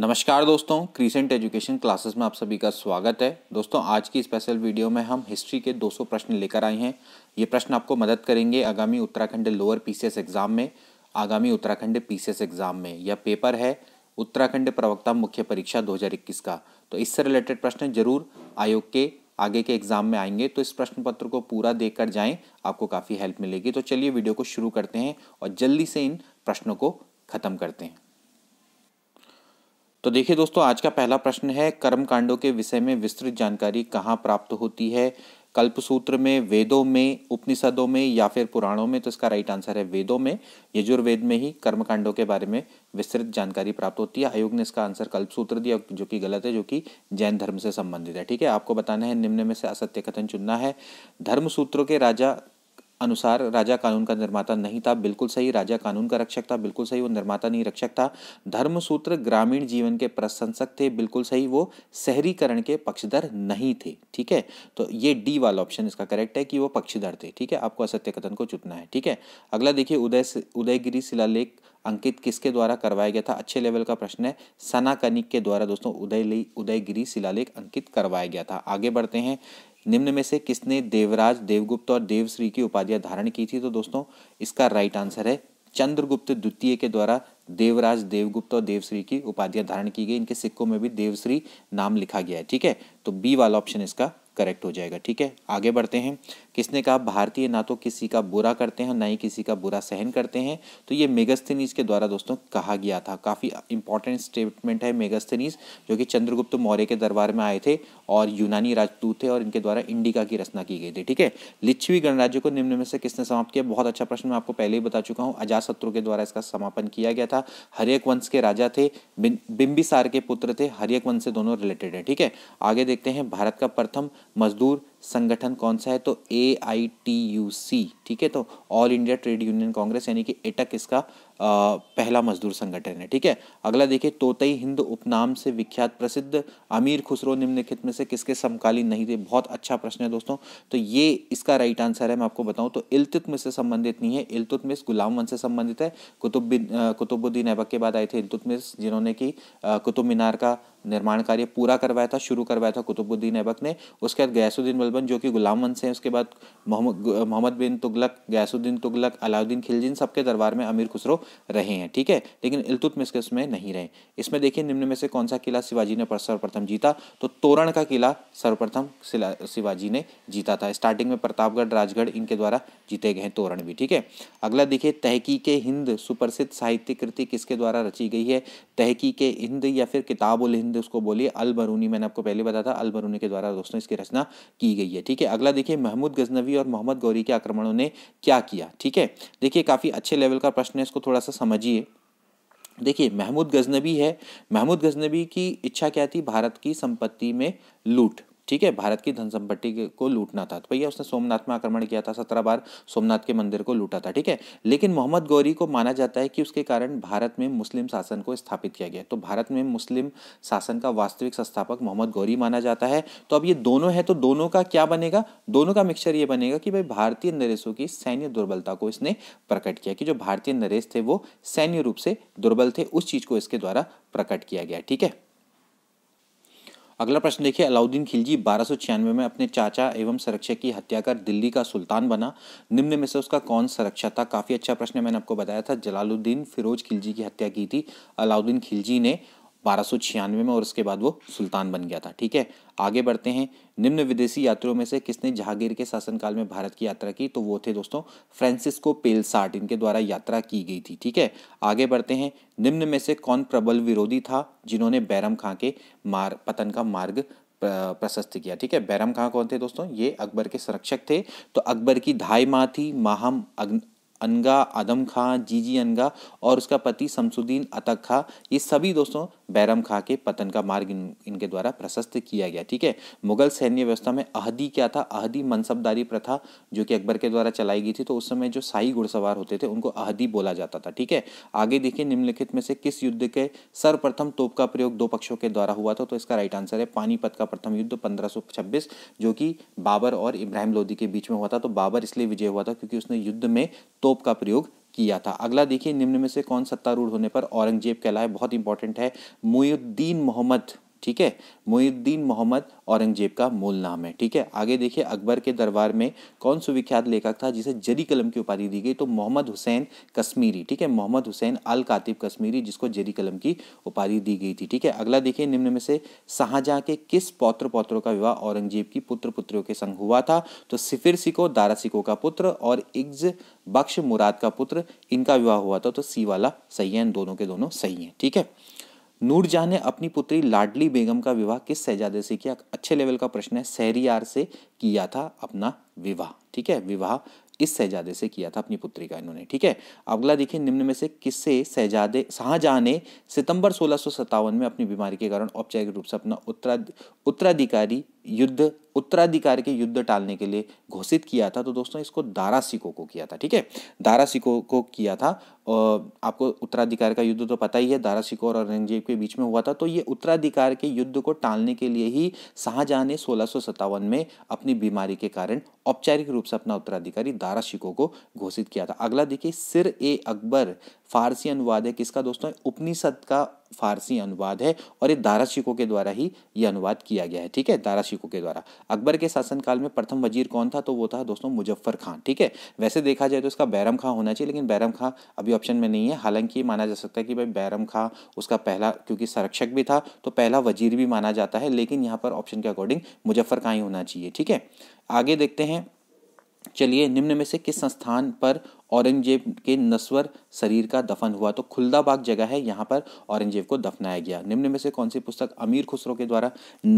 नमस्कार दोस्तों crescent education classes में आप सभी का स्वागत है दोस्तों आज की स्पेशल वीडियो में हम हिस्ट्री के 200 प्रश्न लेकर आए हैं ये प्रश्न आपको मदद करेंगे आगामी उत्तराखंड लोअर पीसीएस एग्जाम में आगामी उत्तराखंड पीसीएस एग्जाम में यह पेपर है उत्तराखंड प्रवक्ता मुख्य परीक्षा 2021 का तो इससे रिलेटेड प्रश्न जरूर आयोग के आगे के एग्जाम में आएंगे तो इस प्रश्न पत्र को पूरा देख कर जाएं आपको काफ़ी हेल्प मिलेगी तो चलिए वीडियो को शुरू करते हैं और जल्दी से इन प्रश्नों को ख़त्म करते हैं तो देखिए दोस्तों आज का पहला प्रश्न है कर्म कांडों के विषय में विस्तृत जानकारी कहाँ प्राप्त होती है कल्पसूत्र में वेदों में उपनिषदों में या फिर पुराणों में तो इसका राइट आंसर है वेदों में यजुर्वेद में ही कर्मकांडों के बारे में विस्तृत जानकारी प्राप्त होती है आयोग ने इसका आंसर कल्पसूत्र दिया जो कि गलत है जो कि जैन धर्म से संबंधित है ठीक है आपको बताना है निम्न में से असत्य कथन चुनना है धर्म सूत्रों के राजा अनुसार राजा कानून का निर्माता नहीं था बिल्कुल सही राजा कानून का रक्षक था बिल्कुल सही वो निर्माता नहीं रक्षक था धर्म सूत्र ग्रामीण जीवन के प्रशंसक थे बिल्कुल सही वो शहरीकरण के पक्षधर नहीं थे ठीक है तो ये डी वाला ऑप्शन इसका करेक्ट है कि वो पक्षधर थे ठीक है आपको असत्य कथन को चुपना है ठीक है अगला देखिए उदय उदयगिरी शिलालेख अंकित किसके द्वारा करवाया गया था अच्छे लेवल का प्रश्न है सना कनिक के द्वारा दोस्तों उदय उदयगिरी शिलालेख अंकित करवाया गया था आगे बढ़ते हैं निम्न में से किसने देवराज देवगुप्त और देवश्री की उपाधियां धारण की थी तो दोस्तों इसका राइट आंसर है चंद्रगुप्त द्वितीय के द्वारा देवराज देवगुप्त और देवश्री की उपाधियां धारण की गई इनके सिक्कों में भी देवश्री नाम लिखा गया है ठीक है तो बी वाला ऑप्शन इसका करेक्ट हो जाएगा ठीक है आगे बढ़ते हैं किसने कहा भारतीय ना तो किसी का बुरा करते हैं ना ही किसी का बुरा सहन करते हैं तो ये मेगस्थनीज के द्वारा दोस्तों कहा गया था काफ़ी इंपॉर्टेंट स्टेटमेंट है मेगस्थनीज जो कि चंद्रगुप्त मौर्य के दरबार में आए थे और यूनानी राजदूत थे और इनके द्वारा इंडिका की रचना की गई थी ठीक है लिच्छवी गणराज्य को निम्न में से किसने समाप्त किया बहुत अच्छा प्रश्न मैं आपको पहले ही बता चुका हूँ अजातशत्रु के द्वारा इसका समापन किया गया था हरियक वंश के राजा थे बिंबिसार के पुत्र थे हरियक वंश से दोनों रिलेटेड है ठीक है आगे देखते हैं भारत का प्रथम मजदूर संगठन कौन सा है तो ए आई टी यू सी ठीक है तो all India trade union Congress यानी कि एटक इसका पहला मजदूर संगठन है ठीक है अगला देखिए तोतई हिंद उपनाम से विख्यात प्रसिद्ध अमीर खुसरो निम्नलिखित में से किसके समकालीन नहीं थे बहुत अच्छा प्रश्न है दोस्तों तो ये इसका राइट आंसर है मैं आपको बताऊं तो इल्तुतमिस से संबंधित नहीं है इल्तुतमिस गुलाम वंश से संबंधित है कुतुबुद्दीन कुतुबुद्दीन ऐबक के बाद आए थे इल्तुतमिस जिन्होंने की कुतुब मीनार का निर्माण कार्य पूरा करवाया था शुरू करवाया था कुतुबुद्दीन ऐबक ने उसके बाद गैसुद्दीन बलबन जो कि गुलाम वंश है उसके बाद मोहम्मद बिन तुगलक गैसुद्दीन तुगलक अलाउद्दीन खिलजी सबके दरबार में अमीर खुसरो रहे हैं ठीक है लेकिन इलतुतमिश में नहीं रहे इसमें देखिए निम्न में से कौन सा किला शिवाजी ने सर्वप्रथम जीता तो तोरण का किला सर्वप्रथम शिवाजी ने जीता था स्टार्टिंग में प्रतापगढ़ राजगढ़ इनके द्वारा जीते गए तोरण भी ठीक है अगला देखिए तहकी के हिंद सुप्रसिद्ध साहित्य कृति किसके द्वारा रची गई है तहकी के हिंद या फिर किताब उल हिंद उसको बोलिए अलबरूनी मैंने आपको पहले बताया था अलबरूनी के द्वारा दोस्तों इसकी रचना की गई है ठीक है अगला देखिए महमूद गजनवी और मोहम्मद गौरी के आक्रमणों ने क्या किया ठीक है देखिए काफ़ी अच्छे लेवल का प्रश्न है इसको थोड़ा थोड़ा सा समझिए देखिए महमूद गजनबी है महमूद गजनबी की इच्छा क्या थी भारत की संपत्ति में लूट ठीक है भारत की धन संपत्ति को लूटना था तो भैया उसने सोमनाथ में आक्रमण किया था सत्रह बार सोमनाथ के मंदिर को लूटा था ठीक है लेकिन मोहम्मद गौरी को माना जाता है कि उसके कारण भारत में मुस्लिम शासन को स्थापित किया गया तो भारत में मुस्लिम शासन का वास्तविक संस्थापक मोहम्मद गौरी माना जाता है तो अब ये दोनों है तो दोनों का क्या बनेगा दोनों का मिक्सचर ये बनेगा कि भाई भारतीय नरेशों की सैन्य दुर्बलता को इसने प्रकट किया कि जो भारतीय नरेश थे वो सैन्य रूप से दुर्बल थे उस चीज़ को इसके द्वारा प्रकट किया गया ठीक है अगला प्रश्न देखिए अलाउद्दीन खिलजी बारह में अपने चाचा एवं संरक्षक की हत्या कर दिल्ली का सुल्तान बना निम्न में से उसका कौन संरक्षक था काफ़ी अच्छा प्रश्न मैंने आपको बताया था जलालुद्दीन फिरोज खिलजी की हत्या की थी अलाउद्दीन खिलजी ने बारह में और उसके बाद वो सुल्तान बन गया था ठीक है आगे बढ़ते हैं निम्न विदेशी यात्रियों में से किसने जहांगीर के शासनकाल में भारत की यात्रा की तो वो थे दोस्तों फ्रांसिस्को पेलसार्ट इनके द्वारा यात्रा की गई थी ठीक है आगे बढ़ते हैं निम्न में से कौन प्रबल विरोधी था जिन्होंने बैरम खां के मार पतन का मार्ग प्रशस्त किया ठीक है बैरम खां कौन थे दोस्तों ये अकबर के संरक्षक थे तो अकबर की ढाई माह थी माहम अनगा आदम खां जीजी अनगा और उसका पति शमसुद्दीन अतक खां ये सभी दोस्तों बैरम खां के पतन का मार्ग इन, इनके द्वारा प्रशस्त किया गया ठीक है मुगल सैन्य व्यवस्था में अहदी क्या था अहदी मनसबदारी प्रथा जो कि अकबर के द्वारा चलाई गई थी तो उस समय जो शाही घुड़सवार होते थे उनको अहदी बोला जाता था ठीक है आगे देखिए निम्नलिखित में से किस युद्ध के सर्वप्रथम तोप का प्रयोग दो पक्षों के द्वारा हुआ था तो इसका राइट आंसर है पानीपत का प्रथम युद्ध पंद्रह जो कि बाबर और इब्राहिम लोधी के बीच में हुआ था तो बाबर इसलिए विजय हुआ था क्योंकि उसने युद्ध में तोप का प्रयोग किया था अगला देखिए निम्न में से कौन सत्तारूढ़ होने पर औरंगजेब कहलाए बहुत इंपॉर्टेंट है मुयुद्दीन मोहम्मद ठीक है मुहिद्दीन मोहम्मद औरंगजेब का मूल नाम है ठीक है आगे देखिए अकबर के दरबार में कौन सुविख्यात लेखक था जिसे जरी कलम की उपाधि दी गई तो मोहम्मद हुसैन कश्मीरी ठीक है मोहम्मद हुसैन अल कातिब कश्मीरी जिसको जरी कलम की उपाधि दी गई थी ठीक है अगला देखिए निम्न में से शाहजहाँ के किस पौत्र पौत्रों का विवाह औरंगजेब की पुत्र पुत्रियों के संग हुआ था तो सिफिर सिको दारा सिको का पुत्र और इग्ज बख्श मुराद का पुत्र इनका विवाह हुआ था तो सी वाला सही है दोनों के दोनों सही हैं ठीक है नूरजहाँ ने अपनी पुत्री लाडली बेगम का विवाह किस शहजादे से किया अच्छे लेवल का प्रश्न है सहरियार से किया था अपना विवाह ठीक है विवाह इस शहजादे से किया था अपनी पुत्री का इन्होंने ठीक है अगला देखिए निम्न में से किससे शहजादे शाहजहाँ ने सितंबर सोलह में अपनी बीमारी के कारण औपचारिक रूप से अपना उत्तरा उत्तराधिकारी युद्ध उत्तराधिकार के युद्ध टालने के लिए घोषित किया था तो दोस्तों इसको दारा सिको को किया था ठीक है दारा सिको को किया था और आपको उत्तराधिकार का युद्ध तो पता ही है दारा सिको और औरंगजेब के बीच में हुआ था तो ये उत्तराधिकार के युद्ध को टालने के लिए ही शाहजहां ने सोलह में अपनी बीमारी के कारण औपचारिक रूप से अपना उत्तराधिकारी दारा सिको को घोषित किया था अगला देखिए सिर ए अकबर फारसी अनुवाद है किसका दोस्तों उपनिषद का फारसी अनुवाद है और ये दारा शिकों के द्वारा ही ये अनुवाद किया गया है ठीक है दारा शिकों के द्वारा अकबर के शासनकाल में प्रथम वजीर कौन था तो वो था दोस्तों मुजफ्फर खान ठीक है वैसे देखा जाए तो इसका बैरम खां होना चाहिए लेकिन बैरम खां अभी ऑप्शन में नहीं है हालांकि माना जा सकता है कि भाई बैरम खां उसका पहला क्योंकि संरक्षक भी था तो पहला वजीर भी माना जाता है लेकिन यहाँ पर ऑप्शन के अकॉर्डिंग मुजफ्फर खां ही होना चाहिए ठीक है आगे देखते हैं चलिए निम्न में से किस संस्थान पर औरंगजेब के नस्वर शरीर का दफन हुआ तो खुल्दाबाग जगह है यहाँ पर औरंगजेब को दफनाया गया निम्न में से कौन सी पुस्तक अमीर खुसरो के द्वारा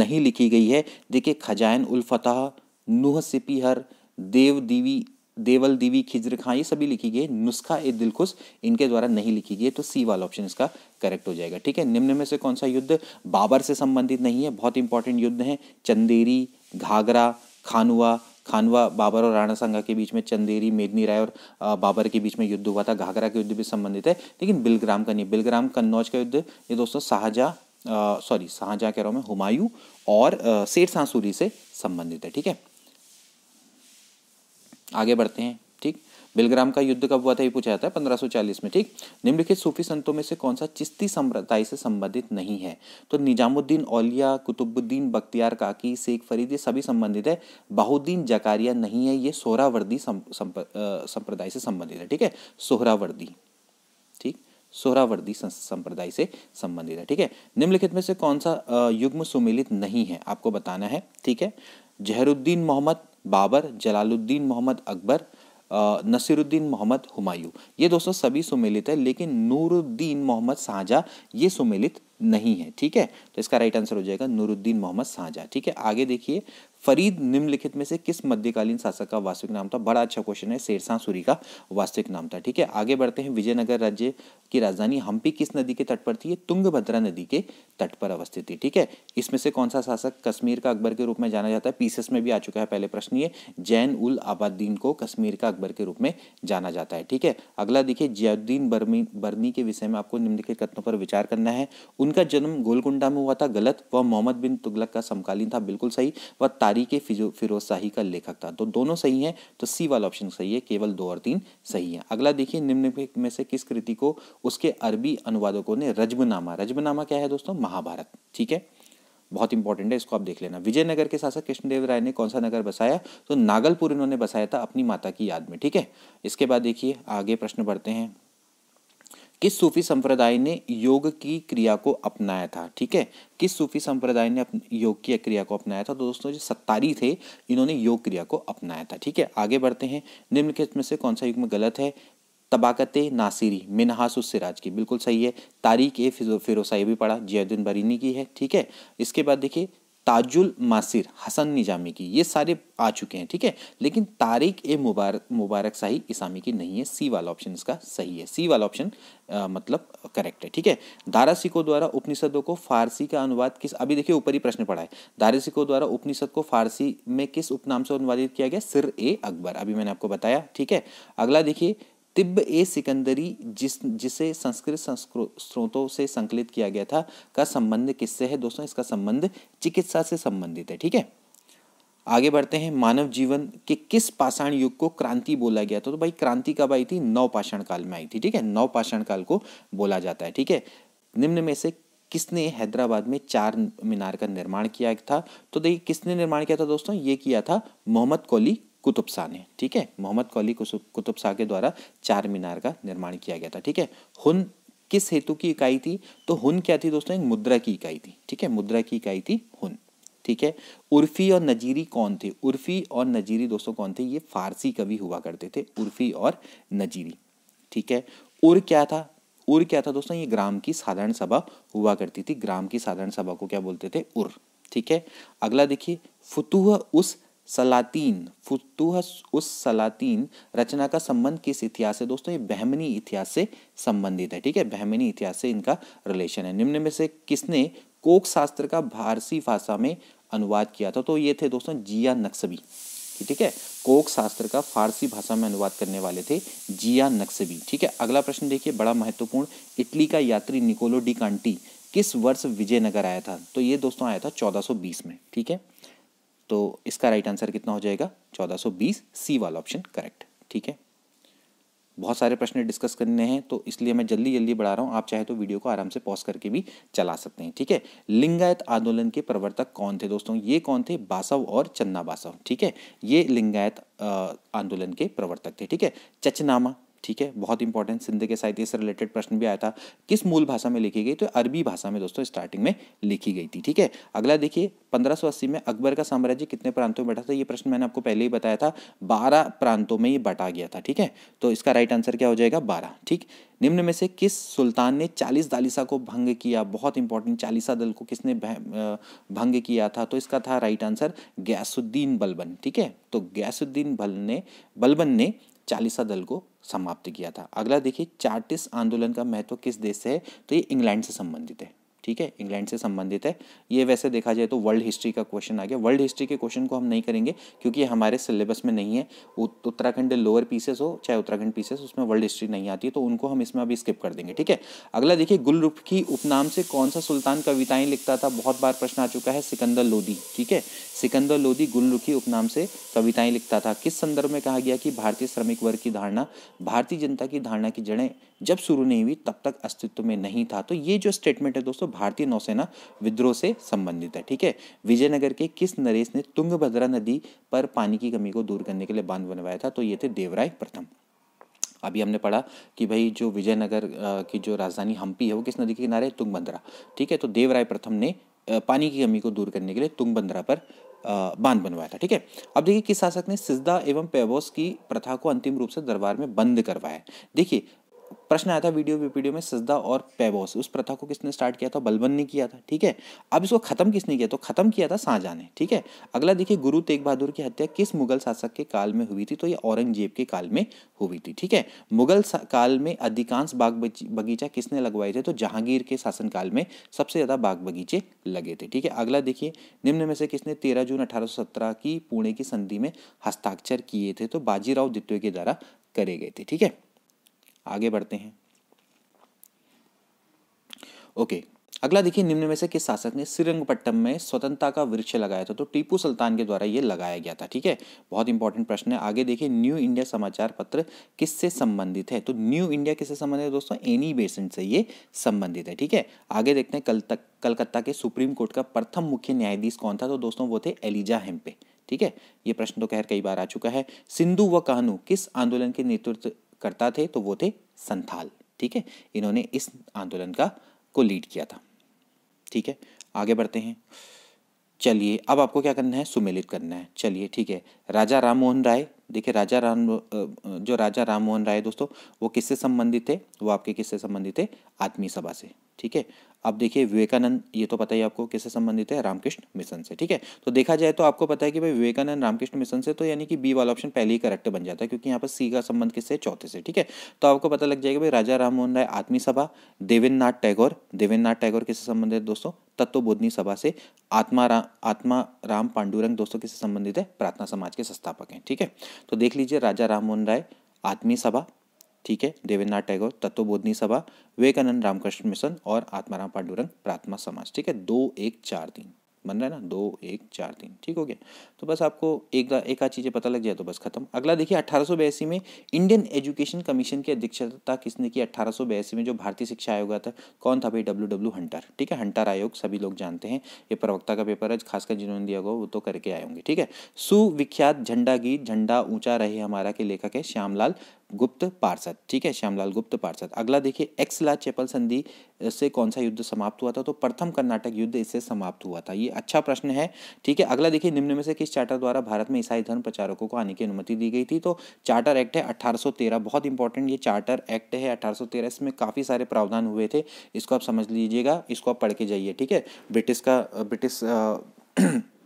नहीं लिखी गई है देखिए खजायन फतह नूह सिपिहर देव दीवी देवल दीवी खिजर खां ये सभी लिखी गई नुस्खा ए दिलखुश इनके द्वारा नहीं लिखी गई है तो सी वाला ऑप्शन इसका करेक्ट हो जाएगा ठीक है निम्न में से कौन सा युद्ध बाबर से संबंधित नहीं है बहुत इंपॉर्टेंट युद्ध है चंदेरी घाघरा खानुआ खानवा बाबर और राणा संघा के बीच में चंदेरी मेदनी राय और बाबर के बीच में युद्ध हुआ था घाघरा के युद्ध भी संबंधित है लेकिन बिलग्राम का नहीं बिलग्राम कन्नौज का युद्ध ये दोस्तों शाहजहा सॉरी शाहजहाँ कह रहा हूँ मैं हुमायूं और शेर सांसूरी से संबंधित है ठीक है आगे बढ़ते हैं ठीक बिलग्राम का युद्ध कब हुआ था ये पूछा जाता है चालीस में ठीक निम्नलिखित सूफी संतों में से कौन सा चिश्ती संप्रदाय से संबंधित नहीं है तो निजामुद्दीन औलिया कुतुबुद्दीन बख्तियार काकी शेख फरीद ये सभी संबंधित है बहुद्दीन जकारिया नहीं है ये सोहरावर्दी संप्रदाय से संबंधित है ठीक है सोहरावर्दी ठीक सोहरावर्दी संप्रदाय से संबंधित है ठीक है निम्नलिखित में से कौन सा युग्म सुमिलित नहीं है आपको बताना है ठीक है जहरुद्दीन मोहम्मद बाबर जलालुद्दीन मोहम्मद अकबर नसीरुद्दीन मोहम्मद हुमायूं ये दोस्तों सभी सुमेलित है लेकिन नूरुद्दीन मोहम्मद साझा ये सुमेलित नहीं है ठीक है तो इसका राइट आंसर हो जाएगा नूरुद्दीन मोहम्मद साझा ठीक है आगे देखिए फरीद निम्नलिखित में से किस मध्यकालीन शासक का वास्तविक नाम था बड़ा अच्छा क्वेश्चन है शेरशाह सूरी का वास्तविक नाम था ठीक है आगे बढ़ते हैं विजयनगर राज्य की राजधानी हम्पी किस नदी के तट पर थी तुंगभद्रा नदी के तट पर अवस्थित थी ठीक है इसमें से कौन सा शासक कश्मीर का अकबर के रूप में जाना जाता है पीसेस में भी आ चुका है पहले प्रश्न ये जैन उल आबादीन को कश्मीर का अकबर के रूप में जाना जाता है ठीक है अगला देखिए जियाउद्दीन बर्मी बर्नी के विषय में आपको निम्नलिखित कथनों पर विचार करना है उनका जन्म गोलकुंडा में हुआ था गलत वह मोहम्मद बिन तुगलक का समकालीन था बिल्कुल सही वह तारीख तारीख फिरोज शाही का लेखक था तो दोनों सही हैं तो सी वाला ऑप्शन सही है केवल दो और तीन सही है अगला देखिए निम्न में से किस कृति को उसके अरबी अनुवादकों ने रजमनामा रजमनामा क्या है दोस्तों महाभारत ठीक है बहुत इंपॉर्टेंट है इसको आप देख लेना विजयनगर के शासक कृष्णदेव राय ने कौन सा नगर बसाया तो नागलपुर इन्होंने बसाया था अपनी माता की याद में ठीक है इसके बाद देखिए आगे प्रश्न बढ़ते हैं किस सूफी संप्रदाय ने योग की क्रिया को अपनाया था ठीक है किस सूफी संप्रदाय ने योग की क्रिया को अपनाया था तो दोस्तों जो सत्तारी थे इन्होंने योग क्रिया को अपनाया था ठीक है आगे बढ़ते हैं निम्नलिखित में से कौन सा में गलत है तबाकत नासिरी मिनहास सिराज की बिल्कुल सही है तारीख ए फिरोसाई भी पढ़ा जियाउद्दीन बरीनी की है ठीक है इसके बाद देखिए ताजुल मासिर हसन निजामी की ये सारे आ चुके हैं ठीक है लेकिन तारिक ए मुबारक मुबारक शाही इसामी की नहीं है सी वाला ऑप्शन इसका सही है सी वाला ऑप्शन मतलब करेक्ट है ठीक है दारा सिको द्वारा उपनिषदों को फारसी का अनुवाद किस अभी देखिए ऊपर ही प्रश्न पड़ा है दारा सिको द्वारा उपनिषद को फारसी में किस उपनाम से अनुवादित किया गया सिर ए अकबर अभी मैंने आपको बताया ठीक है अगला देखिए तिब्ब ए सिकंदरी जिस जिसे संस्कृत स्रोतों से संकलित किया गया था का संबंध किससे है दोस्तों इसका संबंध चिकित्सा से संबंधित है ठीक है आगे बढ़ते हैं मानव जीवन के किस पाषाण युग को क्रांति बोला गया था तो भाई क्रांति कब आई थी नौ पाषाण काल में आई थी ठीक है नौ पाषाण काल को बोला जाता है ठीक है निम्न में से किसने हैदराबाद में चार मीनार का निर्माण किया था तो देखिए किसने निर्माण किया था दोस्तों ये किया था मोहम्मद कोली कुतुब शाह ने ठीक है मोहम्मद कौली कुतुब शाह के द्वारा चार मीनार का निर्माण किया गया था ठीक है हुन किस हेतु की इकाई थी तो हुन क्या थी दोस्तों एक मुद्रा की इकाई थी ठीक है मुद्रा की इकाई थी हुन ठीक है उर्फी और नजीरी कौन थे उर्फी और नजीरी दोस्तों कौन थे ये फारसी कवि हुआ करते थे उर्फी और नजीरी ठीक है उर क्या था उर क्या था दोस्तों ये ग्राम की साधारण सभा हुआ करती थी ग्राम की साधारण सभा को क्या बोलते थे उर ठीक है अगला देखिए फुतुह उस सलातीन फुतूह उस सलातीन रचना का संबंध किस इतिहास से दोस्तों ये बहमनी इतिहास से संबंधित है ठीक है बहमनी इतिहास से इनका रिलेशन है निम्न में से किसने कोक शास्त्र का फारसी भाषा में अनुवाद किया था तो ये थे दोस्तों जिया नक्सबी ठीक है कोक शास्त्र का फारसी भाषा में अनुवाद करने वाले थे जिया नक्सबी ठीक है अगला प्रश्न देखिए बड़ा महत्वपूर्ण इटली का यात्री निकोलो डी कांटी किस वर्ष विजयनगर आया था तो ये दोस्तों आया था 1420 में ठीक है तो इसका राइट आंसर कितना हो जाएगा 1420 सी वाला ऑप्शन करेक्ट ठीक है बहुत सारे प्रश्न डिस्कस करने हैं तो इसलिए मैं जल्दी जल्दी बढ़ा रहा हूँ आप चाहे तो वीडियो को आराम से पॉज करके भी चला सकते हैं ठीक है लिंगायत आंदोलन के प्रवर्तक कौन थे दोस्तों ये कौन थे बासव और चन्ना बासव ठीक है ये लिंगायत आंदोलन के प्रवर्तक थे ठीक है चचनामा ठीक है बहुत इंपॉर्टेंट सिंध के साहित्य से रिलेटेड प्रश्न भी आया था किस मूल भाषा में लिखी गई तो अरबी भाषा में दोस्तों स्टार्टिंग में लिखी गई थी ठीक है अगला देखिए अस्सी में अकबर का साम्राज्य कितने प्रांतों में बटा था ये प्रश्न मैंने आपको पहले ही बताया था बारह प्रांतों में ये बटा गया था ठीक है तो इसका राइट आंसर क्या हो जाएगा बारह ठीक निम्न में से किस सुल्तान ने चालीस दालिसा को भंग किया बहुत इंपॉर्टेंट चालीसा दल को किसने भंग किया था तो इसका था राइट आंसर गैसुद्दीन बलबन ठीक है तो गैसुद्दीन बल ने बलबन ने चालीसा दल को समाप्त किया था अगला देखिए चार्टिस आंदोलन का महत्व किस देश से है तो ये इंग्लैंड से संबंधित है ठीक है इंग्लैंड से संबंधित है ये वैसे देखा जाए तो वर्ल्ड हिस्ट्री का क्वेश्चन आ गया वर्ल्ड हिस्ट्री के क्वेश्चन को हम नहीं करेंगे क्योंकि ये हमारे सिलेबस में नहीं है उत्तराखंड लोअर पीसेस हो चाहे उत्तराखंड पीसेस उसमें वर्ल्ड हिस्ट्री नहीं आती है तो उनको हम इसमें अभी स्किप कर देंगे ठीक है अगला देखिए की उपनाम से कौन सा सुल्तान कविताएं लिखता था बहुत बार प्रश्न आ चुका है सिकंदर लोधी ठीक है सिकंदर लोधी गुलरुखी उपनाम से कविताएं लिखता था किस संदर्भ में कहा गया कि भारतीय श्रमिक वर्ग की धारणा भारतीय जनता की धारणा की जड़ें जब शुरू नहीं हुई तब तक अस्तित्व में नहीं था तो ये जो स्टेटमेंट है दोस्तों भारतीय नौसेना विद्रोह से संबंधित है ठीक है विजयनगर के किस नरेश ने तुंगभद्रा नदी पर पानी की कमी को दूर करने के लिए बांध बनवाया था तो ये थे देवराय प्रथम अभी हमने पढ़ा कि भाई जो विजयनगर की जो राजधानी हम्पी है वो किस नदी के किनारे तुंगभद्रा ठीक है तो देवराय प्रथम ने पानी की कमी को दूर करने के लिए तुंगभद्रा पर बांध बनवाया था ठीक है अब देखिए किस शासक ने सिजदा एवं पैबोस की प्रथा को अंतिम रूप से दरबार में बंद करवाया देखिए प्रश्न आया था वीडियो वीडियो में सजदा और पैबोस उस प्रथा को किसने स्टार्ट किया था बलबन ने किया था ठीक है अब इसको खत्म किसने किया तो खत्म किया था साझा ने ठीक है अगला देखिए गुरु तेग बहादुर की हत्या किस मुगल शासक के काल में हुई थी तो ये औरंगजेब के काल में हुई थी ठीक है मुगल काल में अधिकांश बाग बगीचा किसने लगवाए थे तो जहांगीर के शासनकाल में सबसे ज़्यादा बाग बगीचे लगे थे ठीक है अगला देखिए निम्न में से किसने तेरह जून अठारह की पुणे की संधि में हस्ताक्षर किए थे तो बाजीराव द्वितीय के द्वारा करे गए थे ठीक है आगे बढ़ते हैं ओके अगला देखिए निम्न में से किस शासक ने श्रीरंगपट्टम में स्वतंत्रता का वृक्ष लगाया था तो टीपू सुल्तान के द्वारा ये लगाया गया था ठीक है बहुत इंपॉर्टेंट प्रश्न है आगे देखिए न्यू इंडिया समाचार पत्र किससे संबंधित है तो न्यू इंडिया किससे संबंधित है दोस्तों एनी बेसेंट से ये संबंधित है ठीक है आगे देखते हैं कल तक कलकत्ता के सुप्रीम कोर्ट का प्रथम मुख्य न्यायाधीश कौन था तो दोस्तों वो थे एलिजा हेम्पे ठीक है ये प्रश्न तो खैर कई बार आ चुका है सिंधु व कहनू किस आंदोलन के नेतृत्व करता थे तो वो थे संथाल ठीक है इन्होंने इस आंदोलन का को लीड किया था ठीक है आगे बढ़ते हैं चलिए अब आपको क्या करना है सुमेलित करना है चलिए ठीक है राजा राम मोहन राय देखिए राजा राम जो राजा राम मोहन राय दोस्तों वो किससे संबंधित थे वो आपके किससे संबंधित थे आत्मीय सभा से ठीक है आप देखिए विवेकानंद ये तो पता ही आपको किससे संबंधित है रामकृष्ण मिशन से ठीक है तो देखा जाए तो आपको पता है कि भाई विवेकानंद रामकृष्ण मिशन से तो यानी कि बी वाला ऑप्शन पहले ही करेक्ट बन जाता है क्योंकि यहाँ पर सी का संबंध किससे चौथे से ठीक है तो आपको पता लग जाएगा भाई राजा राम मोहन राय आत्मी सभा देवेंद्र नाथ टैगोर देवेंद्र नाथ टैगोर किससे संबंधित दोस्तों तत्व बोधनी सभा से आत्मा रा, आत्मा राम पांडुरंग दोस्तों किससे संबंधित है प्रार्थना समाज के संस्थापक हैं ठीक है तो देख लीजिए राजा राम मोहन राय आत्मी सभा ठीक है देवेंद्रनाथ टैगोर तत्वबोधनी सभा विवेकानंद रामकृष्ण मिशन और आत्माराम पांडुरंग प्रार्थना समाज ठीक है दो एक चार दिन बन रहा है ना दो एक चार दिन ठीक हो गया तो बस आपको एक एक आध चीज़ें पता लग जाए तो बस खत्म अगला देखिए अठारह में इंडियन एजुकेशन कमीशन की अध्यक्षता किसने की अठारह में जो भारतीय शिक्षा आयोग था कौन था भाई डब्ल्यू डब्ल्यू हंटर ठीक है हंटर आयोग सभी लोग जानते हैं ये प्रवक्ता का पेपर है खासकर जिन्होंने दिया होगा वो तो करके आए होंगे ठीक है सुविख्यात झंडा गीत झंडा ऊंचा रहे हमारा के लेखक है श्यामलाल गुप्त पार्षद ठीक है श्यामलाल गुप्त पार्षद अगला देखिए एक्सला चैपल संधि से कौन सा युद्ध समाप्त हुआ था तो प्रथम कर्नाटक युद्ध इससे समाप्त हुआ था ये अच्छा प्रश्न है ठीक है अगला देखिए निम्न में से किस चार्टर द्वारा भारत में ईसाई धर्म प्रचारकों को आने की अनुमति दी गई थी तो चार्टर एक्ट है अठारह बहुत इंपॉर्टेंट ये चार्टर एक्ट है अठारह इसमें काफ़ी सारे प्रावधान हुए थे इसको आप समझ लीजिएगा इसको आप पढ़ के जाइए ठीक है ब्रिटिश का ब्रिटिश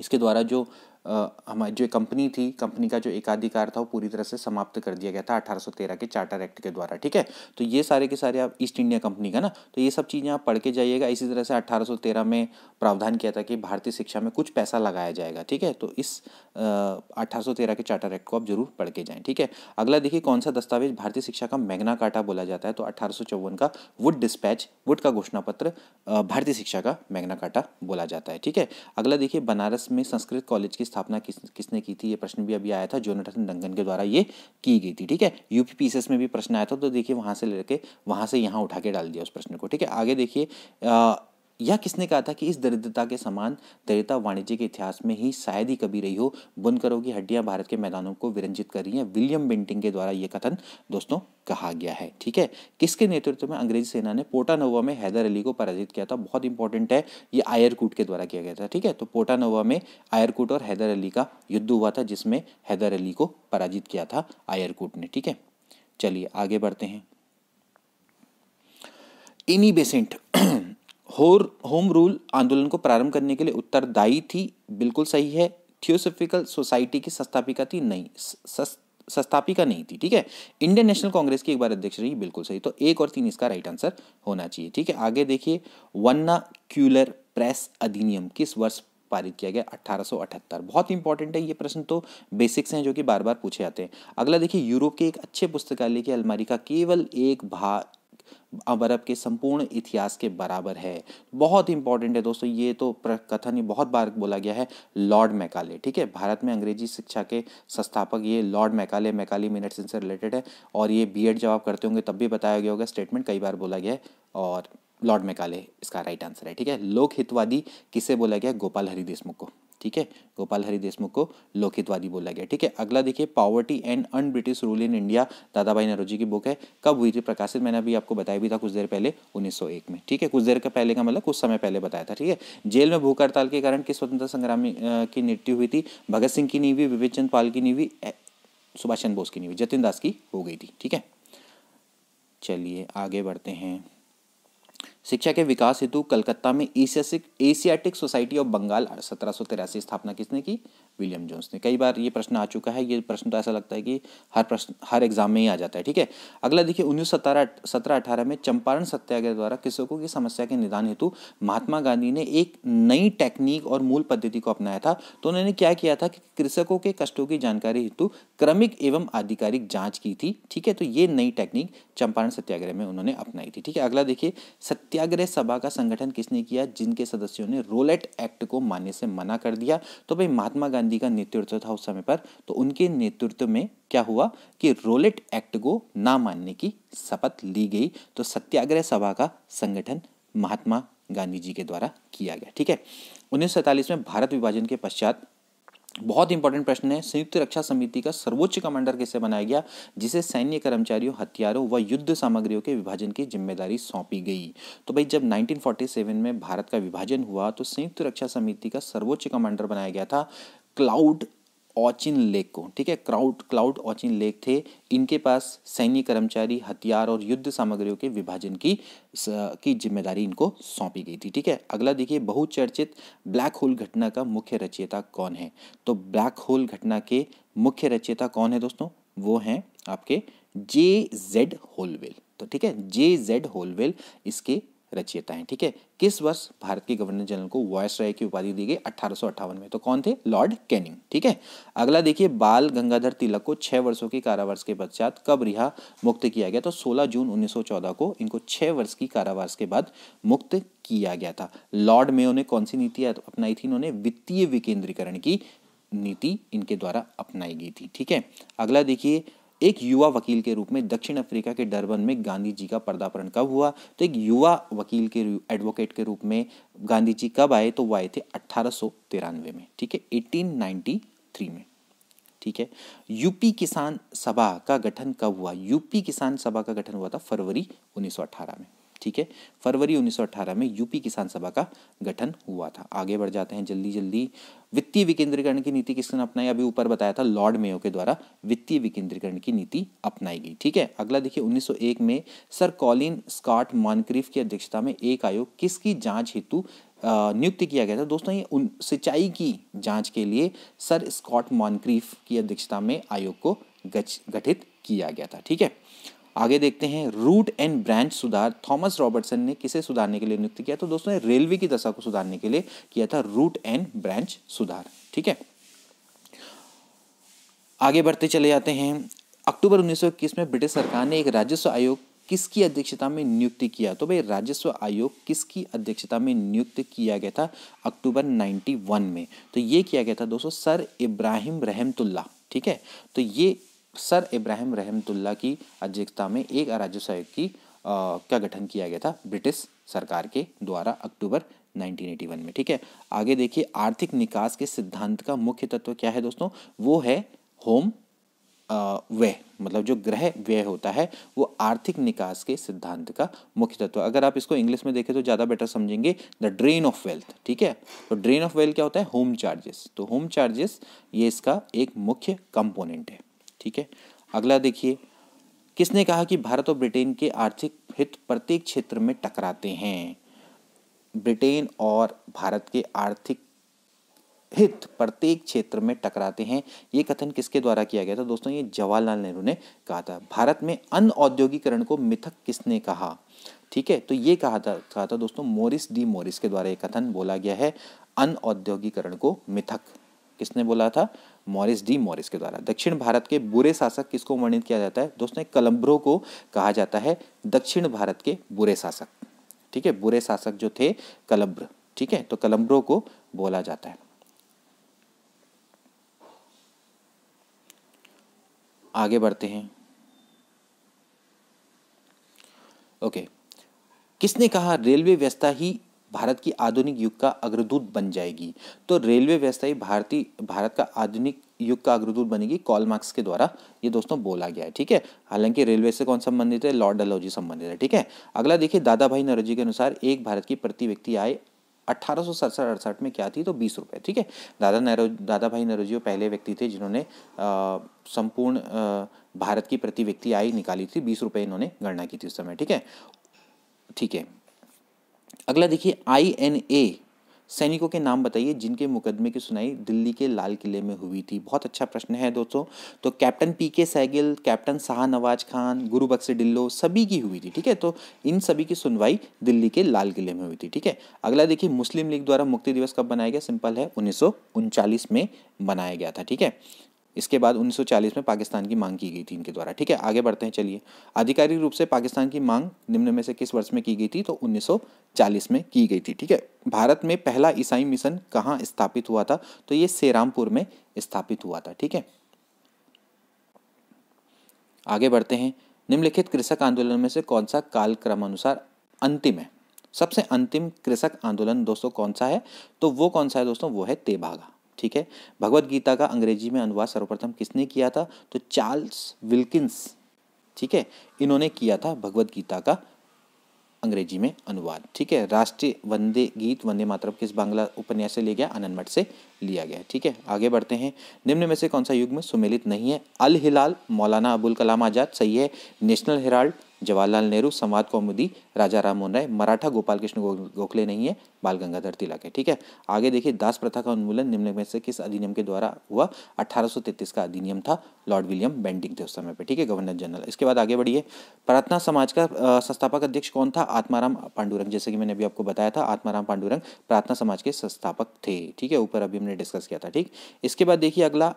इसके द्वारा जो हमारी जो कंपनी थी कंपनी का जो एकाधिकार था वो पूरी तरह से समाप्त कर दिया गया था 1813 के चार्टर एक्ट के द्वारा ठीक है तो ये सारे के सारे आप ईस्ट इंडिया कंपनी का ना तो ये सब चीज़ें आप पढ़ के जाइएगा इसी तरह से 1813 में प्रावधान किया था कि भारतीय शिक्षा में कुछ पैसा लगाया जाएगा ठीक है तो इस अठारह के चार्टर एक्ट को आप जरूर पढ़ के जाएँ ठीक है अगला देखिए कौन सा दस्तावेज भारतीय शिक्षा का मैगना काटा बोला जाता है तो अठारह का वुड डिस्पैच वुड का घोषणा पत्र भारतीय शिक्षा का मैगना काटा बोला जाता है ठीक है अगला देखिए बनारस में संस्कृत कॉलेज की स्थापना किस किसने की थी ये प्रश्न भी अभी आया था जोनाथन डंगन के द्वारा ये की गई थी ठीक है यूपी पी में भी प्रश्न आया था तो देखिए वहाँ से लेके वहाँ से यहाँ उठा के डाल दिया उस प्रश्न को ठीक है आगे देखिए या किसने कहा था कि इस दरिद्रता के समान दरिद्रता वाणिज्य के इतिहास में ही शायद ही कभी रही हो बुनकरों की हड्डियां भारत के मैदानों को विरंजित कर रही हैं विलियम बिंटिंग के द्वारा यह कथन दोस्तों कहा गया है ठीक है किसके नेतृत्व में अंग्रेजी सेना ने पोटानोवा में हैदर अली को पराजित किया था बहुत इंपॉर्टेंट है ये आयरकूट के द्वारा किया गया था ठीक है तो पोटानोवा में आयरकूट और हैदर अली का युद्ध हुआ था जिसमें हैदर अली को पराजित किया था आयरकूट ने ठीक है चलिए आगे बढ़ते हैं इनी बेसेंट होर होम रूल आंदोलन को प्रारंभ करने के लिए उत्तरदायी थी बिल्कुल सही है थियोसोफिकल सोसाइटी की संस्थापिका थी नहीं संस्थापिका नहीं थी ठीक है इंडियन नेशनल कांग्रेस की एक बार अध्यक्ष रही बिल्कुल सही तो एक और तीन इसका राइट आंसर होना चाहिए ठीक है आगे देखिए वन्ना क्यूलर प्रेस अधिनियम किस वर्ष पारित किया गया 1878 बहुत इंपॉर्टेंट है ये प्रश्न तो बेसिक्स हैं जो कि बार बार पूछे जाते हैं अगला देखिए यूरोप के एक अच्छे पुस्तकालय की अलमारी का केवल एक भाग अरब के संपूर्ण इतिहास के बराबर है बहुत इंपॉर्टेंट है दोस्तों ये तो कथन ही बहुत बार बोला गया है लॉर्ड मैकाले ठीक है भारत में अंग्रेजी शिक्षा के संस्थापक ये लॉर्ड मैकाले मैकाली मिनट्स इनसे रिलेटेड है और ये बी जब आप करते होंगे तब भी बताया गया होगा स्टेटमेंट कई बार बोला गया है और लॉर्ड मैकाले इसका राइट आंसर है ठीक है लोकहितवादी किसे बोला गया गोपाल हरिदेशमुख देशमुख को ठीक है गोपाल हरि देशमुख को लोकितवादी बोला गया ठीक है अगला देखिए poverty and un British rule in India Dadabhai Naoroji की बुक है कब हुई थी प्रकाशित मैंने अभी आपको बताया भी था कुछ देर पहले 1901 में ठीक है कुछ देर का पहले का मतलब कुछ समय पहले बताया था ठीक है जेल में भूख हड़ताल के कारण किस स्वतंत्रता संग्रामी की मृत्यु हुई थी भगत सिंह की नीवी विवेक चंद पाल की नीवी सुभाष चंद्र बोस की नीवी जतिन दास की हो गई थी ठीक है चलिए आगे बढ़ते हैं शिक्षा के विकास हेतु कलकत्ता में एशियाटिक सोसाइटी ऑफ बंगाल सत्रह स्थापना किसने की विलियम जोन्स ने कई बार ये प्रश्न आ चुका है ये प्रश्न तो ऐसा लगता है कि हर प्रश्न हर एग्जाम में ही आ जाता है ठीक है अगला देखिए उन्नीस सत्रह अठारह में चंपारण सत्याग्रह द्वारा कृषकों की समस्या के निदान हेतु महात्मा गांधी ने एक नई टेक्निक और मूल पद्धति को अपनाया था तो उन्होंने क्या किया था कि कृषकों के कष्टों की जानकारी हेतु क्रमिक एवं आधिकारिक जांच की थी ठीक है तो ये नई टेक्निक चंपारण सत्याग्रह में उन्होंने अपनाई थी ठीक है अगला देखिए सत्याग्रह सभा का संगठन किसने किया जिनके सदस्यों ने रोलेट एक्ट को मानने से मना कर दिया तो भाई महात्मा गांधी गांधी का नेतृत्व था उस समय पर तो उनके नेतृत्व में क्या हुआ कि रोलेट एक्ट को ना मानने की शपथ ली गई तो सत्याग्रह सभा का संगठन महात्मा गांधी जी के द्वारा किया गया ठीक है उन्नीस में भारत विभाजन के पश्चात बहुत इंपॉर्टेंट प्रश्न है संयुक्त रक्षा समिति का सर्वोच्च कमांडर कैसे बनाया गया जिसे सैन्य कर्मचारियों हथियारों व युद्ध सामग्रियों के विभाजन की जिम्मेदारी सौंपी गई तो भाई जब 1947 में भारत का विभाजन हुआ तो संयुक्त रक्षा समिति का सर्वोच्च कमांडर बनाया गया था क्लाउड ऑचिन लेक को ठीक है क्राउड क्लाउड ऑचिन लेक थे इनके पास सैन्य कर्मचारी हथियार और युद्ध सामग्रियों के विभाजन की स, की जिम्मेदारी इनको सौंपी गई थी ठीक है अगला देखिए बहुचर्चित ब्लैक होल घटना का मुख्य रचयिता कौन है तो ब्लैक होल घटना के मुख्य रचयिता कौन है दोस्तों वो हैं आपके जे जेड होलवेल तो ठीक है जे जेड होलवेल इसके रचयिता हैं ठीक है किस वर्ष भारत के गवर्नर जनरल को वॉयस राय की उपाधि दी गई अठारह में तो कौन थे लॉर्ड कैनिंग ठीक है अगला देखिए बाल गंगाधर तिलक को छः वर्षों के कारावास के पश्चात कब रिहा मुक्त किया गया तो 16 जून 1914 को इनको छः वर्ष की कारावास के बाद मुक्त किया गया था लॉर्ड मेयो ने कौन सी नीति अपनाई थी इन्होंने वित्तीय विकेंद्रीकरण की नीति इनके द्वारा अपनाई गई थी ठीक है अगला देखिए एक युवा वकील के रूप में दक्षिण अफ्रीका के डरबन में गांधी जी का पर्दापरण कब हुआ तो एक युवा वकील के एडवोकेट के रूप में गांधी जी कब आए तो वो आए थे अट्ठारह में ठीक है एटीन में ठीक है यूपी किसान सभा का गठन कब हुआ यूपी किसान सभा का गठन हुआ था फरवरी 1918 में ठीक है फरवरी 1918 में यूपी किसान सभा का गठन हुआ था आगे बढ़ जाते हैं जल्दी जल्दी वित्तीय विकेंद्रीकरण की नीति किसने अपनाई अभी ऊपर बताया था लॉर्ड मेयो के द्वारा वित्तीय विकेंद्रीकरण की नीति अपनाई गई ठीक है अगला देखिए 1901 में सर कॉलिन स्कॉट मॉनक्रीफ की अध्यक्षता में एक आयोग किसकी जांच हेतु नियुक्त किया गया था दोस्तों ये उन सिंचाई की जांच के लिए सर स्कॉट मॉनक्रीफ की अध्यक्षता में आयोग को गठित किया गया था ठीक है आगे देखते हैं रूट एंड ब्रांच सुधार थॉमस रॉबर्टसन ने किसे सुधारने के लिए नियुक्त किया तो दोस्तों रेलवे की दशा को सुधारने के लिए किया था रूट एंड ब्रांच सुधार ठीक है आगे बढ़ते चले जाते हैं अक्टूबर 1921 में ब्रिटिश सरकार ने एक राजस्व आयोग किसकी अध्यक्षता में नियुक्ति किया तो भाई राजस्व आयोग किसकी अध्यक्षता में नियुक्त किया गया था अक्टूबर 91 में तो ये किया गया था दोस्तों सर इब्राहिम रहमतुल्ला ठीक है तो ये सर इब्राहिम रहमतुल्ला की अध्यक्षता में एक राज्य सहयोग की का गठन किया गया था ब्रिटिश सरकार के द्वारा अक्टूबर 1981 में ठीक है आगे देखिए आर्थिक निकास के सिद्धांत का मुख्य तत्व क्या है दोस्तों वो है होम व्यय मतलब जो ग्रह व्यय होता है वो आर्थिक निकास के सिद्धांत का मुख्य तत्व अगर आप इसको इंग्लिश में देखें तो ज़्यादा बेटर समझेंगे द ड्रेन ऑफ वेल्थ ठीक है तो ड्रेन ऑफ वेल्थ क्या होता है होम चार्जेस तो होम चार्जेस ये इसका एक मुख्य कंपोनेंट है ठीक है अगला देखिए किसने कहा कि भारत और ब्रिटेन के आर्थिक हित प्रत्येक क्षेत्र में टकराते हैं ब्रिटेन और भारत के आर्थिक हित प्रत्येक क्षेत्र में टकराते हैं ये कथन किसके द्वारा किया गया था दोस्तों ये जवाहरलाल नेहरू ने कहा था भारत में अन औद्योगिकरण को मिथक किसने कहा ठीक है तो ये कहा था कहा था दोस्तों मोरिस डी मोरिस के द्वारा ये कथन बोला गया है अन औद्योगिकरण को मिथक किसने बोला था मॉरिस डी मॉरिस के द्वारा दक्षिण भारत के बुरे शासक किसको वर्णित किया जाता है दोस्तों कलम्ब्रो को कहा जाता है दक्षिण भारत के बुरे शासक ठीक है बुरे शासक जो थे कलम्ब्र ठीक है तो कलम्ब्रो को बोला जाता है आगे बढ़ते हैं ओके किसने कहा रेलवे व्यवस्था ही भारत की आधुनिक युग का अग्रदूत बन जाएगी तो रेलवे व्यवस्था ही भारतीय भारत का आधुनिक युग का अग्रदूत बनेगी कॉल मार्क्स के द्वारा ये दोस्तों बोला गया है ठीक है हालांकि रेलवे से कौन संबंधित है लॉर्ड डलोजी संबंधित है ठीक है अगला देखिए दादा भाई नरोजी के अनुसार एक भारत की प्रति व्यक्ति आय अट्ठारह अड़सठ में क्या थी तो बीस रुपये ठीक है दादा नरो दादा भाई नरोजी वो पहले व्यक्ति थे जिन्होंने संपूर्ण भारत की प्रति व्यक्ति आय निकाली थी बीस रुपये इन्होंने गणना की थी उस समय ठीक है ठीक है अगला देखिए आई एन ए सैनिकों के नाम बताइए जिनके मुकदमे की सुनाई दिल्ली के लाल किले में हुई थी बहुत अच्छा प्रश्न है दोस्तों तो captain P K Sehgal captain Shah Nawaz Khan Guru Bakhsh Dhillon सभी की हुई थी ठीक है तो इन सभी की सुनवाई दिल्ली के लाल किले में हुई थी ठीक है अगला देखिए मुस्लिम लीग द्वारा मुक्ति दिवस कब बनाया गया सिंपल है उन्नीस में बनाया गया था ठीक है इसके बाद 1940 में पाकिस्तान की मांग की गई थी इनके द्वारा ठीक है आगे बढ़ते हैं चलिए आधिकारिक रूप से पाकिस्तान की मांग निम्न में से किस वर्ष में की गई थी तो 1940 में की गई थी ठीक है भारत में पहला ईसाई मिशन कहाँ स्थापित हुआ था तो ये सेरामपुर में स्थापित हुआ था ठीक है आगे बढ़ते हैं निम्नलिखित कृषक आंदोलन में से कौन सा अनुसार अंतिम है सबसे अंतिम कृषक आंदोलन दोस्तों कौन सा है तो वो कौन सा है दोस्तों वो है तेबागा ठीक है भगवत गीता का अंग्रेजी में अनुवाद सर्वप्रथम किसने किया था तो चार्ल्स विल्किंस ठीक है इन्होंने किया था भगवत गीता का अंग्रेजी में अनुवाद ठीक है राष्ट्रीय वंदे गीत वंदे मातरम किस बांग्ला उपन्यास से लिया गया आनंद मठ से लिया गया ठीक है आगे बढ़ते हैं निम्न में से कौन सा युग में सुमेलित नहीं है अल हिलाल मौलाना अबुल कलाम आज़ाद सही है नेशनल हेराल्ड जवाहरलाल नेहरू समाज कौमुदी राजा राम मोहन राय मराठा गोपाल कृष्ण गो, गोखले नहीं है बाल गंगाधर तिलक है ठीक है आगे देखिए दास प्रथा का उन्मूलन निम्न में से किस अधिनियम के द्वारा हुआ 1833 का अधिनियम था लॉर्ड विलियम बेंडिंग थे उस समय पे ठीक है गवर्नर जनरल इसके बाद आगे बढ़िए प्रार्थना समाज का संस्थापक अध्यक्ष कौन था आत्माराम पांडुरंग जैसे कि मैंने अभी आपको बताया था आत्माराम पांडुरंग प्रार्थना समाज के संस्थापक थे ठीक है ऊपर अभी हमने डिस्कस किया था ठीक इसके बाद देखिए अगला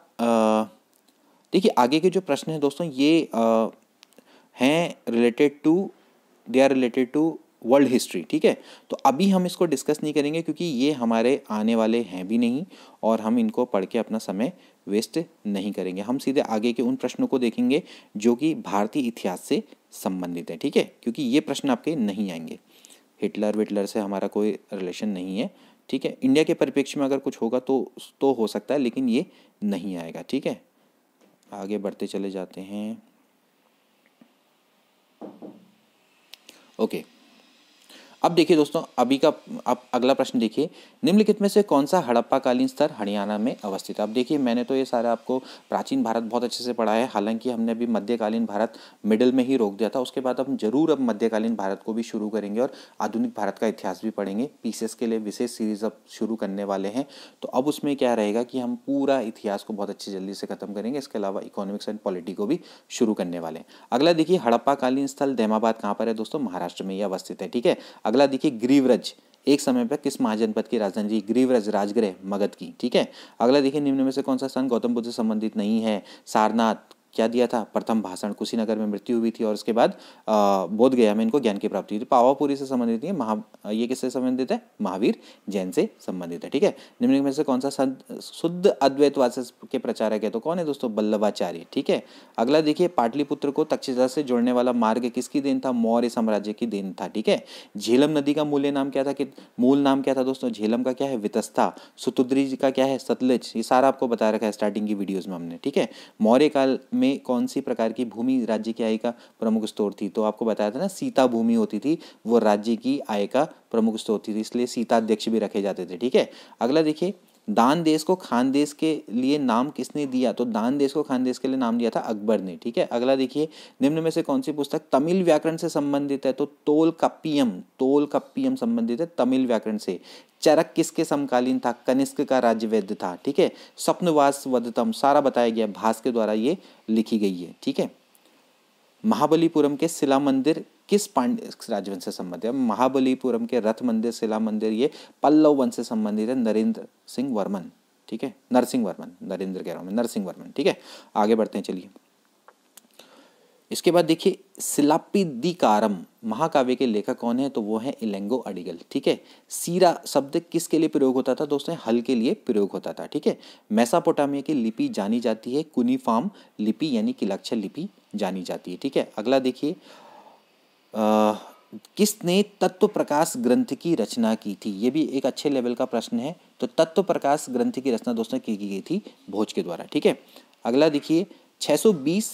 देखिए आगे के जो प्रश्न है दोस्तों ये हैं related to they are related to world history ठीक है तो अभी हम इसको डिस्कस नहीं करेंगे क्योंकि ये हमारे आने वाले हैं भी नहीं और हम इनको पढ़ के अपना समय वेस्ट नहीं करेंगे हम सीधे आगे के उन प्रश्नों को देखेंगे जो कि भारतीय इतिहास से संबंधित हैं ठीक है थीके? क्योंकि ये प्रश्न आपके नहीं आएंगे हिटलर विटलर से हमारा कोई रिलेशन नहीं है ठीक है इंडिया के परिप्रेक्ष्य में अगर कुछ होगा तो तो हो सकता है लेकिन ये नहीं आएगा ठीक है आगे बढ़ते चले जाते हैं Oke. Okay. अब देखिए दोस्तों अभी का अब अगला प्रश्न देखिए निम्नलिखित में से कौन सा हड़प्पाकालीन स्तर हरियाणा में अवस्थित है अब देखिए मैंने तो ये सारा आपको प्राचीन भारत बहुत अच्छे से पढ़ा है हालांकि हमने अभी मध्यकालीन भारत मिडिल में ही रोक दिया था उसके बाद हम जरूर अब मध्यकालीन भारत को भी शुरू करेंगे और आधुनिक भारत का इतिहास भी पढ़ेंगे पीसीएस के लिए विशेष सीरीज अब शुरू करने वाले हैं तो अब उसमें क्या रहेगा कि हम पूरा इतिहास को बहुत अच्छी जल्दी से खत्म करेंगे इसके अलावा इकोनॉमिक्स एंड पॉलिटी को भी शुरू करने वाले हैं अगला देखिए हड़प्पाकालीन स्थल देमाबाद कहाँ पर है दोस्तों महाराष्ट्र में ही अवस्थित है ठीक है अगला देखिए ग्रीवरज एक समय पर किस महाजनपद की राजधानी थी ग्रीवरज राजगृह मगध की ठीक है अगला देखिए निम्न में से कौन सा स्थान गौतम बुद्ध से संबंधित नहीं है सारनाथ क्या दिया था प्रथम भाषण कुशीनगर में मृत्यु हुई थी और उसके बाद बोध गया में इनको ज्ञान की प्राप्ति हुई थी पावापुरी से संबंधित है महा ये किससे संबंधित है महावीर जैन से संबंधित है ठीक है निम्नलिखित में से कौन सा शुद्ध अद्वैतवाद के प्रचारक है तो कौन है दोस्तों बल्लभाचार्य ठीक है अगला देखिए पाटलिपुत्र को तक्षशिला से जोड़ने वाला मार्ग किसकी देन था मौर्य साम्राज्य की देन था ठीक है झेलम नदी का मूल्य नाम क्या था कि मूल नाम क्या था दोस्तों झेलम का क्या है वितस्था सुतुद्री का क्या है सतलज ये सारा आपको बता रखा है स्टार्टिंग की वीडियोज में हमने ठीक है मौर्य काल में कौन सी प्रकार की भूमि राज्य की आय का प्रमुख स्रोत थी तो आपको बताया था ना सीता भूमि होती थी वो राज्य की आय का प्रमुख स्रोत थी तो इसलिए सीताध्यक्ष भी रखे जाते थे ठीक है अगला देखिए दान देश को खान देश के लिए नाम किसने दिया तो दान देश को खान देश के लिए नाम दिया था अकबर ने ठीक है अगला देखिए निम्न में से कौन सी पुस्तक तमिल व्याकरण से संबंधित है तो तोल कप्पियम तोल कप्पियम संबंधित है तमिल व्याकरण से चरक किसके समकालीन था कनिष्क का राज्य वैद्य था ठीक है स्वप्नवास वधतम सारा बताया गया भास के द्वारा ये लिखी गई है ठीक है महाबलीपुरम के शिला मंदिर किस पांड्य राजवंश से संबंधित है महाबलीपुरम के रथ मंदिर शिला मंदिर ये पल्लव वंश से संबंधित है नरेंद्र सिंह वर्मन ठीक है नरसिंह वर्मन नरेंद्र कह रहा हूँ नरसिंह वर्मन ठीक है आगे बढ़ते हैं चलिए इसके बाद देखिए सिलापीदिकारम महाकाव्य के लेखक कौन है तो वो है इलेंगो अडिगल ठीक है सीरा शब्द किसके लिए प्रयोग होता था दोस्तों हल के लिए प्रयोग होता था ठीक है मैसापोटामिया की लिपि जानी जाती है कुनीफाम लिपि यानी कि लक्ष्य लिपि जानी जाती है ठीक है अगला देखिए किसने तत्व प्रकाश ग्रंथ की रचना की थी ये भी एक अच्छे लेवल का प्रश्न है तो तत्व प्रकाश ग्रंथ की रचना दोस्तों की गई थी भोज के द्वारा ठीक है अगला देखिए 620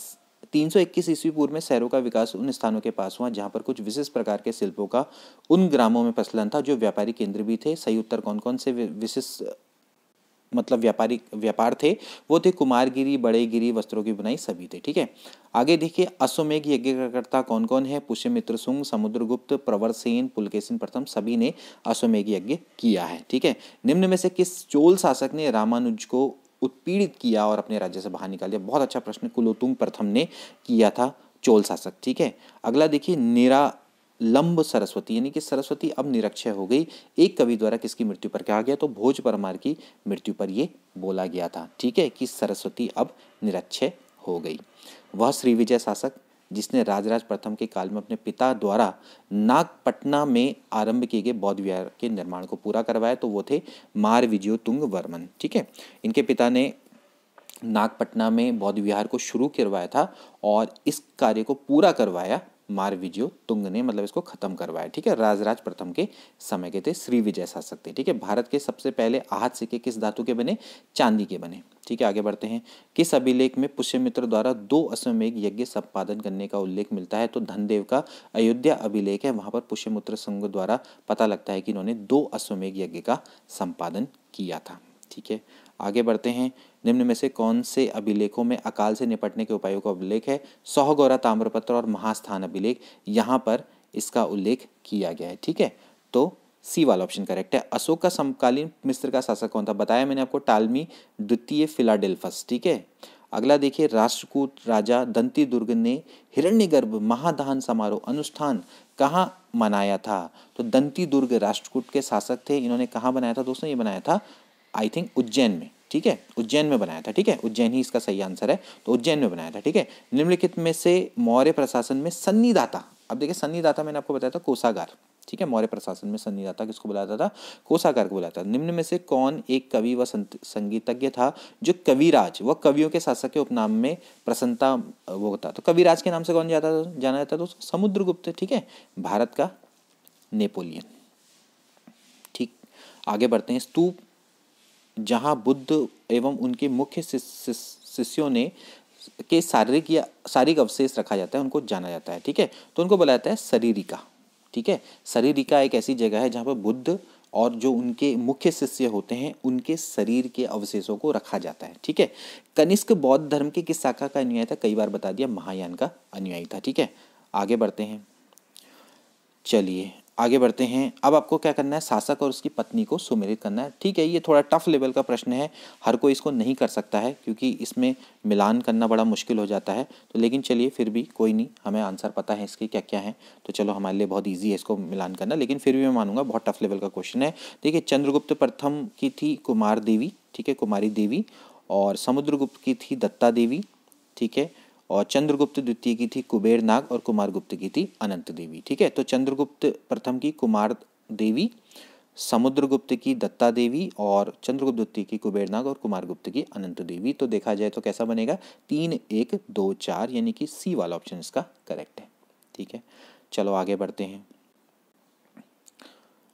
321 ईस्वी पूर्व में शहरों का विकास उन स्थानों के पास हुआ जहाँ पर कुछ विशेष प्रकार के शिल्पों का उन ग्रामों में प्रचलन था जो व्यापारी केंद्र भी थे सही उत्तर कौन कौन से विशिष्ट मतलब व्यापारिक व्यापार थे वो थे कुमारगिरी बड़ेगिरी वस्त्रों की बुनाई सभी थे ठीक है आगे देखिए अश्वमेघ यज्ञकर्ता कौन कौन है पुष्यमित्र सुंग समुद्रगुप्त प्रवरसेन पुलकेसिन प्रथम सभी ने अश्वमेघ यज्ञ किया है ठीक है निम्न में से किस चोल शासक ने रामानुज को उत्पीड़ित किया और अपने राज्य से बाहर निकाल दिया बहुत अच्छा प्रश्न कुलोतुंग प्रथम ने किया था चोल शासक ठीक है अगला देखिए निरा लंब सरस्वती यानी कि सरस्वती अब निरक्षय हो गई एक कवि द्वारा किसकी मृत्यु पर कहा गया तो भोज परमार की मृत्यु पर यह बोला गया था ठीक है कि सरस्वती अब निरक्षय हो गई वह श्री विजय शासक जिसने राजराज प्रथम के काल में अपने पिता द्वारा नागपटना में आरंभ किए गए बौद्ध विहार के निर्माण को पूरा करवाया तो वो थे मार विजयो तुंग वर्मन ठीक है इनके पिता ने नागपटना में बौद्ध विहार को शुरू करवाया था और इस कार्य को पूरा करवाया मारविजियो तुंग ने मतलब इसको खत्म करवाया ठीक है राजराज प्रथम के समय के थे श्री विजय शासक थे ठीक है भारत के सबसे पहले आहत सिक्के किस धातु के बने चांदी के बने ठीक है आगे बढ़ते हैं किस अभिलेख में पुष्यमित्र द्वारा दो अश्वमेघ यज्ञ संपादन करने का उल्लेख मिलता है तो धनदेव का अयोध्या अभिलेख है वहां पर पुष्यमित्र संघ द्वारा पता लगता है कि इन्होंने दो अश्वमेघ यज्ञ का संपादन किया था ठीक है आगे बढ़ते हैं निम्न में से कौन से अभिलेखों में अकाल से निपटने के उपायों का उल्लेख है सौगौरा ताम्रपत्र और महास्थान अभिलेख यहाँ पर इसका उल्लेख किया गया है ठीक है तो सी वाला ऑप्शन करेक्ट है अशोक का समकालीन मिस्र का शासक कौन था बताया मैंने आपको टालमी द्वितीय फिलाडेल्फस ठीक है अगला देखिए राष्ट्रकूट राजा दंती दुर्ग ने हिरण्यगर्भ महादान समारोह अनुष्ठान कहाँ मनाया था तो दंती दुर्ग राष्ट्रकूट के शासक थे इन्होंने कहाँ बनाया था दोस्तों ये बनाया था आई थिंक उज्जैन में ठीक है उज्जैन में बनाया था ठीक है उज्जैन ही इसका सही आंसर है तो उज्जैन में बनाया था ठीक है निम्नलिखित में से मौर्य प्रशासन में सन्नीदाता अब देखिए सन्नीदाता मैंने आपको बताया था कोषागार ठीक है मौर्य प्रशासन में सन्नीदाता किसको बुलाता था कोषागार को बुलाता था निम्न में से कौन एक कवि व संगीतज्ञ था जो कविराज व कवियों के शासक के उपनाम में प्रसन्नता वो होता तो कविराज के नाम से कौन जाता जाना जाता था तो समुद्रगुप्त ठीक है भारत का नेपोलियन ठीक आगे बढ़ते हैं स्तूप जहाँ बुद्ध एवं उनके मुख्य शिष्यों ने के शारीरिक या शारीरिक अवशेष रखा जाता है उनको जाना जाता है ठीक है तो उनको बोला जाता है शरीरिका ठीक है शरीरिका एक ऐसी जगह है जहाँ पर बुद्ध और जो उनके मुख्य शिष्य होते हैं उनके शरीर के अवशेषों को रखा जाता है ठीक है कनिष्क बौद्ध धर्म के किस शाखा का अनुयायी था कई बार बता दिया महायान का अनुयायी था ठीक है आगे बढ़ते हैं चलिए आगे बढ़ते हैं अब आपको क्या करना है शासक और उसकी पत्नी को सुमेलित करना है ठीक है ये थोड़ा टफ लेवल का प्रश्न है हर कोई इसको नहीं कर सकता है क्योंकि इसमें मिलान करना बड़ा मुश्किल हो जाता है तो लेकिन चलिए फिर भी कोई नहीं हमें आंसर पता है इसके क्या क्या है तो चलो हमारे लिए बहुत ईजी है इसको मिलान करना लेकिन फिर भी मैं मानूंगा बहुत टफ लेवल का क्वेश्चन है देखिए चंद्रगुप्त प्रथम की थी कुमार देवी ठीक है कुमारी देवी और समुद्रगुप्त की थी दत्ता देवी ठीक है और चंद्रगुप्त द्वितीय की थी कुबेर नाग और कुमार गुप्त की थी अनंत देवी ठीक है तो चंद्रगुप्त प्रथम की कुमार देवी समुद्रगुप्त की दत्ता देवी और चंद्रगुप्त द्वितीय की कुबेर नाग और कुमार गुप्त की अनंत देवी तो देखा जाए तो कैसा बनेगा तीन एक दो चार यानी कि सी वाला ऑप्शन इसका करेक्ट है ठीक है चलो आगे बढ़ते हैं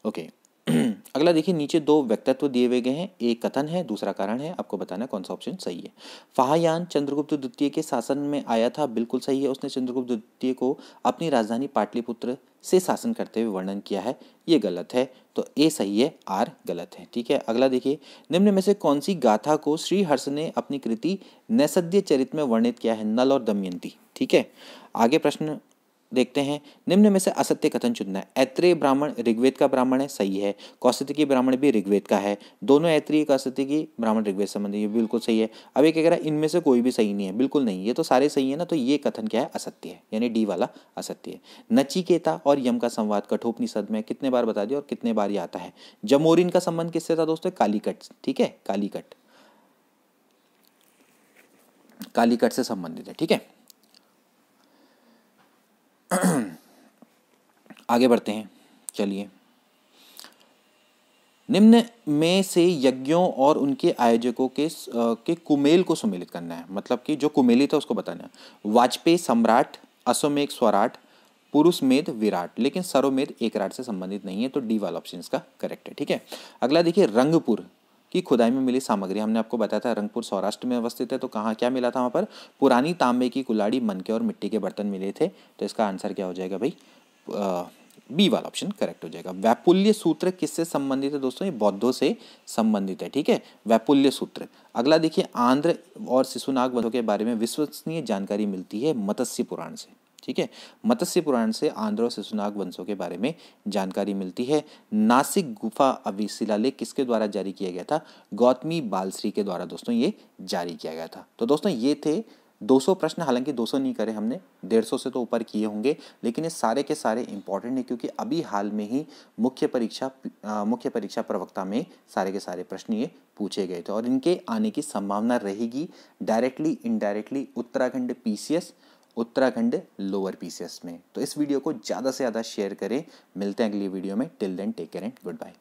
ओके okay. अगला देखिए नीचे दो व्यक्तित्व दिए हुए गए हैं एक कथन है दूसरा कारण है आपको बताना कौन सा ऑप्शन सही है फाहयान चंद्रगुप्त द्वितीय के शासन में आया था बिल्कुल सही है उसने चंद्रगुप्त द्वितीय को अपनी राजधानी पाटलिपुत्र से शासन करते हुए वर्णन किया है ये गलत है तो ए सही है आर गलत है ठीक है अगला देखिए निम्न में से कौन सी गाथा को श्री हर्ष ने अपनी कृति नैसद्य चरित्र में वर्णित किया है नल और दमयंती ठीक है आगे प्रश्न देखते हैं निम्न में से असत्य कथन चुनना है ऐत्रेय ब्राह्मण ऋग्वेद का ब्राह्मण है सही है कौशिकी ब्राह्मण भी ऋग्वेद का है दोनों ऐत्रीय कौशिकी ब्राह्मण ऋग्वेद संबंधी ये बिल्कुल सही है अब ये कह रहा है इनमें से कोई भी सही नहीं है बिल्कुल नहीं ये तो सारे सही है ना तो ये कथन क्या है असत्य है यानी डी वाला असत्य है नचिकेता और यम का संवाद कठोपनी सद में कितने बार बता दिया और कितने बार ये आता है जमोरिन का संबंध किससे था दोस्तों कालीकट ठीक है कालीकट कालीकट से संबंधित है ठीक है आगे बढ़ते हैं चलिए निम्न में से यज्ञों और उनके आयोजकों के के कुमेल को सम्मिलित करना है मतलब कि जो कुमेली है उसको बताना है वाजपेयी सम्राट असोमेघ स्वराट पुरुष मेद विराट लेकिन सरोमेद एकराट से संबंधित नहीं है तो डी वाला ऑप्शन इसका करेक्ट है ठीक है अगला देखिए रंगपुर की खुदाई में मिली सामग्री हमने आपको बताया था रंगपुर सौराष्ट्र में अवस्थित है तो कहाँ क्या मिला था वहाँ पर पुरानी तांबे की कुलाड़ी मनके और मिट्टी के बर्तन मिले थे तो इसका आंसर क्या हो जाएगा भाई बी वाला ऑप्शन करेक्ट हो जाएगा वैपुल्य सूत्र किससे संबंधित है दोस्तों ये बौद्धों से संबंधित है ठीक है वैपुल्य सूत्र अगला देखिए आंध्र और शिशुनाग बंधों के बारे में विश्वसनीय जानकारी मिलती है मत्स्य पुराण से ठीक है मत्स्य पुराण से आंध्र और शिशुनाग वंशों के बारे में जानकारी मिलती है नासिक गुफा अभी शिलालेख किसके द्वारा जारी किया गया था गौतमी बालश्री के द्वारा दोस्तों ये जारी किया गया था तो दोस्तों ये थे 200 प्रश्न हालांकि 200 नहीं करे हमने 150 से तो ऊपर किए होंगे लेकिन ये सारे के सारे इंपॉर्टेंट हैं क्योंकि अभी हाल में ही मुख्य परीक्षा मुख्य परीक्षा प्रवक्ता में सारे के सारे प्रश्न ये पूछे गए थे और इनके आने की संभावना रहेगी directly indirectly Uttarakhand PCS Uttarakhand lower PCS में तो इस वीडियो को ज़्यादा से ज़्यादा शेयर करें मिलते हैं अगली वीडियो में till then take care and good bye